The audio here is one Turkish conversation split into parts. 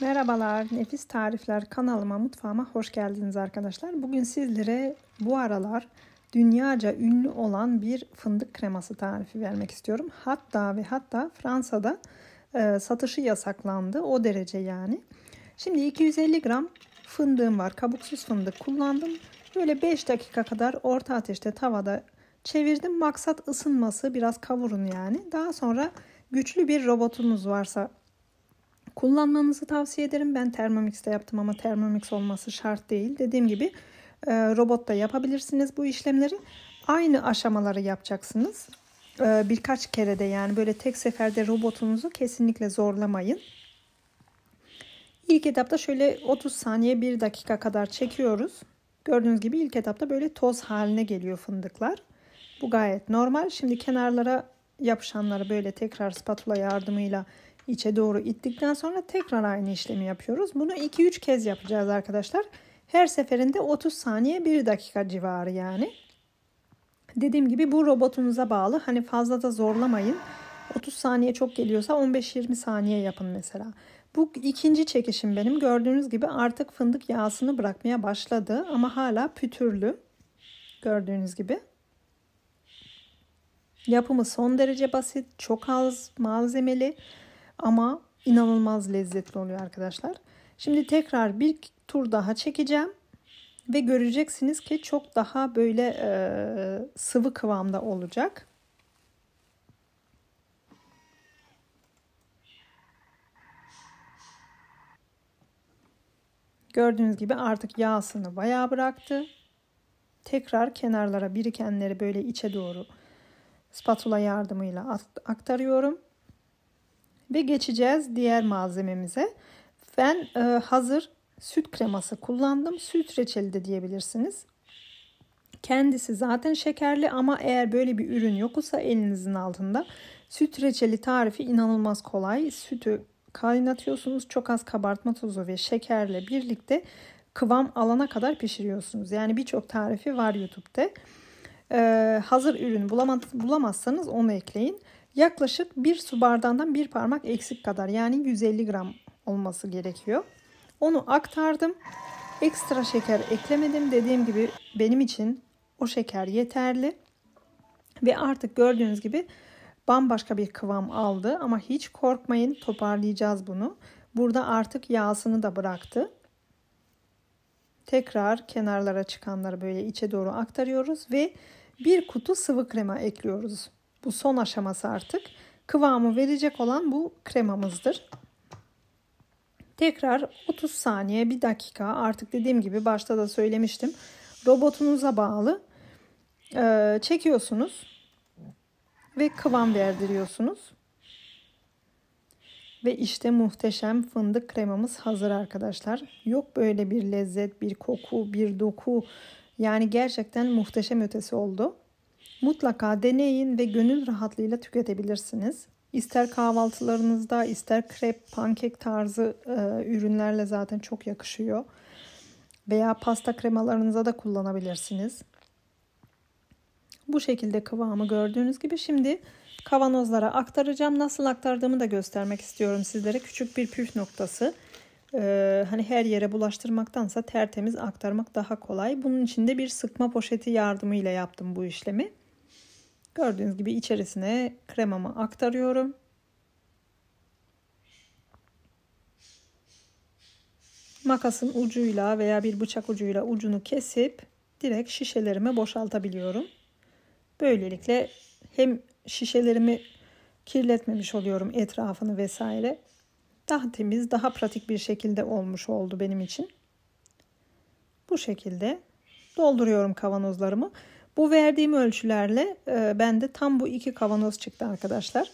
Merhabalar, Nefis Tarifler kanalıma, mutfağıma hoş geldiniz arkadaşlar. Bugün sizlere bu aralar dünyaca ünlü olan bir fındık kreması tarifi vermek istiyorum. Hatta ve hatta Fransa'da e, satışı yasaklandı, o derece yani. Şimdi 250 gram fındığım var, kabuksuz fındık kullandım. Böyle 5 dakika kadar orta ateşte tavada çevirdim. Maksat ısınması, biraz kavurun yani. Daha sonra güçlü bir robotunuz varsa kullanmanızı tavsiye ederim. Ben Thermomix'te yaptım ama Thermomix olması şart değil. Dediğim gibi e, robotta yapabilirsiniz bu işlemleri. Aynı aşamaları yapacaksınız. E, birkaç kere de yani böyle tek seferde robotunuzu kesinlikle zorlamayın. İlk etapta şöyle 30 saniye 1 dakika kadar çekiyoruz. Gördüğünüz gibi ilk etapta böyle toz haline geliyor fındıklar. Bu gayet normal. Şimdi kenarlara yapışanları böyle tekrar spatula yardımıyla içe doğru ittikten sonra tekrar aynı işlemi yapıyoruz. Bunu 2-3 kez yapacağız arkadaşlar. Her seferinde 30 saniye 1 dakika civarı yani. Dediğim gibi bu robotunuza bağlı. Hani fazla da zorlamayın. 30 saniye çok geliyorsa 15-20 saniye yapın mesela. Bu ikinci çekişim benim. Gördüğünüz gibi artık fındık yağsını bırakmaya başladı ama hala pütürlü. Gördüğünüz gibi. Yapımı son derece basit, çok az malzemeli ama inanılmaz lezzetli oluyor arkadaşlar. Şimdi tekrar bir tur daha çekeceğim ve göreceksiniz ki çok daha böyle e, sıvı kıvamda olacak. Gördüğünüz gibi artık yağsını bayağı bıraktı. Tekrar kenarlara birikenleri böyle içe doğru spatula yardımıyla aktarıyorum. Ve geçeceğiz diğer malzememize. Ben e, hazır süt kreması kullandım. Süt reçeli de diyebilirsiniz. Kendisi zaten şekerli ama eğer böyle bir ürün yoksa elinizin altında süt reçeli tarifi inanılmaz kolay. Sütü kaynatıyorsunuz. Çok az kabartma tozu ve şekerle birlikte kıvam alana kadar pişiriyorsunuz. Yani birçok tarifi var YouTube'da. Ee, hazır ürün bulamazsanız onu ekleyin. Yaklaşık bir su bardağından bir parmak eksik kadar yani 150 gram olması gerekiyor. Onu aktardım. Ekstra şeker eklemedim. Dediğim gibi benim için o şeker yeterli. Ve artık gördüğünüz gibi bambaşka bir kıvam aldı. Ama hiç korkmayın toparlayacağız bunu. Burada artık yağsını da bıraktı. Tekrar kenarlara çıkanları böyle içe doğru aktarıyoruz ve bir kutu sıvı krema ekliyoruz. Bu son aşaması artık. Kıvamı verecek olan bu kremamızdır. Tekrar 30 saniye 1 dakika artık dediğim gibi başta da söylemiştim. Robotunuza bağlı ee, çekiyorsunuz ve kıvam verdiriyorsunuz. Ve işte muhteşem fındık kremamız hazır arkadaşlar. Yok böyle bir lezzet, bir koku, bir doku. Yani gerçekten muhteşem ötesi oldu. Mutlaka deneyin ve gönül rahatlığıyla tüketebilirsiniz. İster kahvaltılarınızda, ister krep, pankek tarzı e, ürünlerle zaten çok yakışıyor. Veya pasta kremalarınıza da kullanabilirsiniz. Bu şekilde kıvamı gördüğünüz gibi şimdi kavanozlara aktaracağım. Nasıl aktardığımı da göstermek istiyorum sizlere. Küçük bir püf noktası. Ee, hani her yere bulaştırmaktansa tertemiz aktarmak daha kolay. Bunun için de bir sıkma poşeti yardımıyla yaptım bu işlemi. Gördüğünüz gibi içerisine kremamı aktarıyorum. Makasın ucuyla veya bir bıçak ucuyla ucunu kesip direkt şişelerime boşaltabiliyorum. Böylelikle hem şişelerimi kirletmemiş oluyorum etrafını vesaire. Daha temiz, daha pratik bir şekilde olmuş oldu benim için. Bu şekilde dolduruyorum kavanozlarımı. Bu verdiğim ölçülerle e, bende tam bu iki kavanoz çıktı arkadaşlar.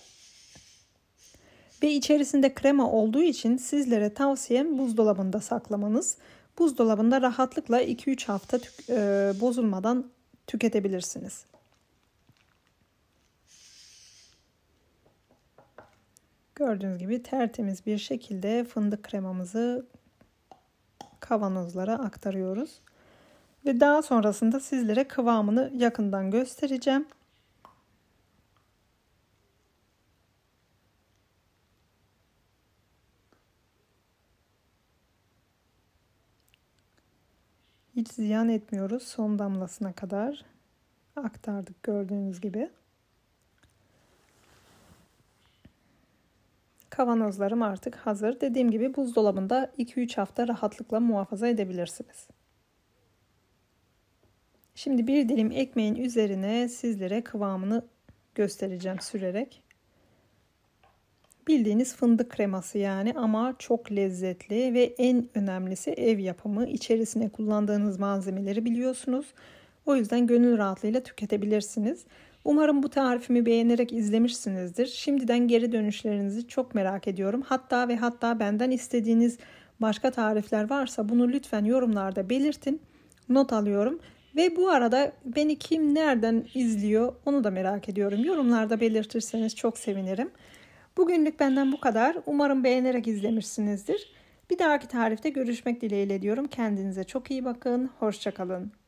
Ve içerisinde krema olduğu için sizlere tavsiyem buzdolabında saklamanız. Buzdolabında rahatlıkla 2-3 hafta tük, e, bozulmadan tüketebilirsiniz. Gördüğünüz gibi tertemiz bir şekilde fındık kremamızı kavanozlara aktarıyoruz. Ve daha sonrasında sizlere kıvamını yakından göstereceğim. Hiç ziyan etmiyoruz son damlasına kadar aktardık gördüğünüz gibi. Kavanozlarım artık hazır. Dediğim gibi buzdolabında 2-3 hafta rahatlıkla muhafaza edebilirsiniz. Şimdi bir dilim ekmeğin üzerine sizlere kıvamını göstereceğim sürerek. Bildiğiniz fındık kreması yani ama çok lezzetli ve en önemlisi ev yapımı. İçerisine kullandığınız malzemeleri biliyorsunuz. O yüzden gönül rahatlığıyla tüketebilirsiniz. Umarım bu tarifimi beğenerek izlemişsinizdir. Şimdiden geri dönüşlerinizi çok merak ediyorum. Hatta ve hatta benden istediğiniz başka tarifler varsa bunu lütfen yorumlarda belirtin. Not alıyorum. Ve bu arada beni kim nereden izliyor onu da merak ediyorum. Yorumlarda belirtirseniz çok sevinirim. Bugünlük benden bu kadar. Umarım beğenerek izlemişsinizdir. Bir dahaki tarifte görüşmek dileğiyle diyorum. Kendinize çok iyi bakın. Hoşçakalın.